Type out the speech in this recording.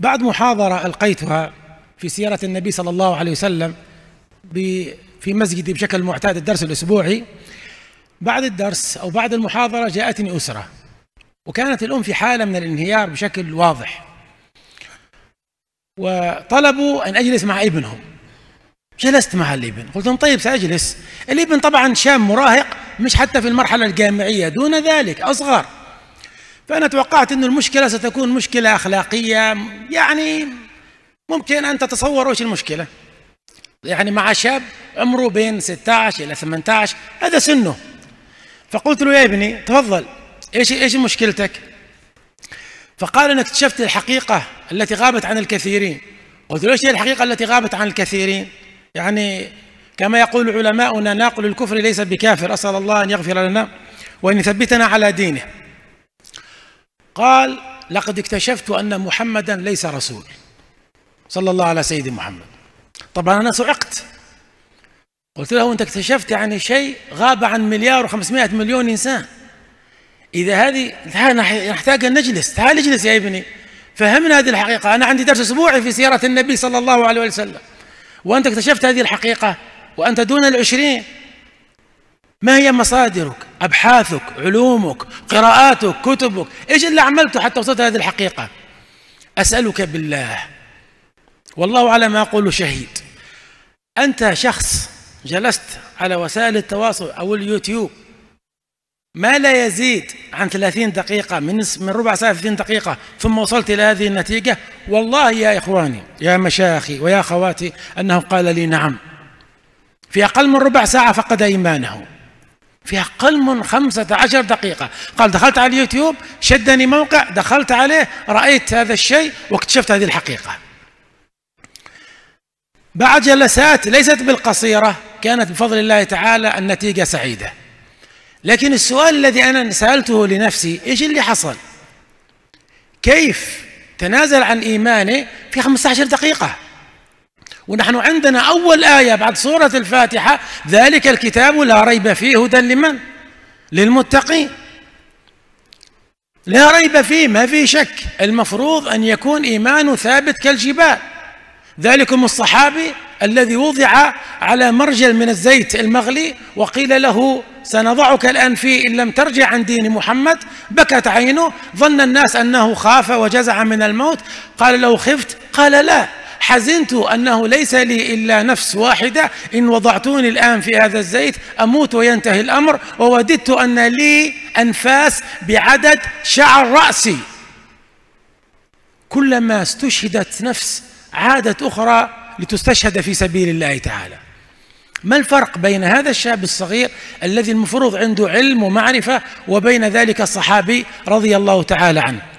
بعد محاضرة ألقيتها في سيرة النبي صلى الله عليه وسلم في مسجدي بشكل معتاد الدرس الأسبوعي بعد الدرس أو بعد المحاضرة جاءتني أسرة وكانت الأم في حالة من الانهيار بشكل واضح وطلبوا أن أجلس مع ابنهم جلست مع الابن قلت لهم طيب سأجلس الابن طبعا شاب مراهق مش حتى في المرحلة الجامعية دون ذلك أصغر فأنا توقعت أن المشكلة ستكون مشكلة أخلاقية يعني ممكن أن تتصور وش المشكلة يعني مع شاب عمره بين 16 إلى 18 هذا سنه فقلت له يا ابني تفضل ايش ايش مشكلتك؟ فقال انا اكتشفت الحقيقه التي غابت عن الكثيرين قلت له ايش هي الحقيقه التي غابت عن الكثيرين؟ يعني كما يقول علماؤنا ناقل الكفر ليس بكافر اسال الله ان يغفر لنا وان يثبتنا على دينه قال لقد اكتشفت أن محمدا ليس رسول صلى الله على سيدنا محمد طبعا أنا صعقت قلت له أنت اكتشفت يعني شيء غاب عن مليار وخمسمائة مليون إنسان إذا هذه نحتاج أن نجلس تعال اجلس يا ابني فهمنا هذه الحقيقة أنا عندي درس أسبوعي في سيرة النبي صلى الله عليه وسلم وأنت اكتشفت هذه الحقيقة وأنت دون العشرين ما هي مصادرك أبحاثك علومك قراءاتك كتبك إيش اللي عملته حتى وصلت هذه الحقيقة أسألك بالله والله على ما أقول شهيد أنت شخص جلست على وسائل التواصل أو اليوتيوب ما لا يزيد عن 30 دقيقة من من ربع ساعة 30 دقيقة ثم وصلت إلى هذه النتيجة والله يا إخواني يا مشايخي ويا أخواتي أنه قال لي نعم في أقل من ربع ساعة فقد إيمانه فيها أقل من 15 دقيقة قال دخلت على اليوتيوب شدني موقع دخلت عليه رأيت هذا الشيء واكتشفت هذه الحقيقة بعد جلسات ليست بالقصيرة كانت بفضل الله تعالى النتيجة سعيدة لكن السؤال الذي أنا سألته لنفسي إيش اللي حصل كيف تنازل عن إيمانه في 15 دقيقة ونحن عندنا أول آية بعد سورة الفاتحة ذلك الكتاب لا ريب فيه هدى لمن؟ للمتقين لا ريب فيه ما في شك المفروض أن يكون إيمانه ثابت كالجبال ذلكم الصحابي الذي وضع على مرجل من الزيت المغلي وقيل له سنضعك الآن فيه إن لم ترجع عن دين محمد بكت عينه ظن الناس أنه خاف وجزع من الموت قال له خفت قال لا حزنت أنه ليس لي إلا نفس واحدة إن وضعتوني الآن في هذا الزيت أموت وينتهي الأمر ووددت أن لي أنفاس بعدد شعر رأسي كلما استشهدت نفس عادت أخرى لتستشهد في سبيل الله تعالى ما الفرق بين هذا الشاب الصغير الذي المفروض عنده علم ومعرفة وبين ذلك الصحابي رضي الله تعالى عنه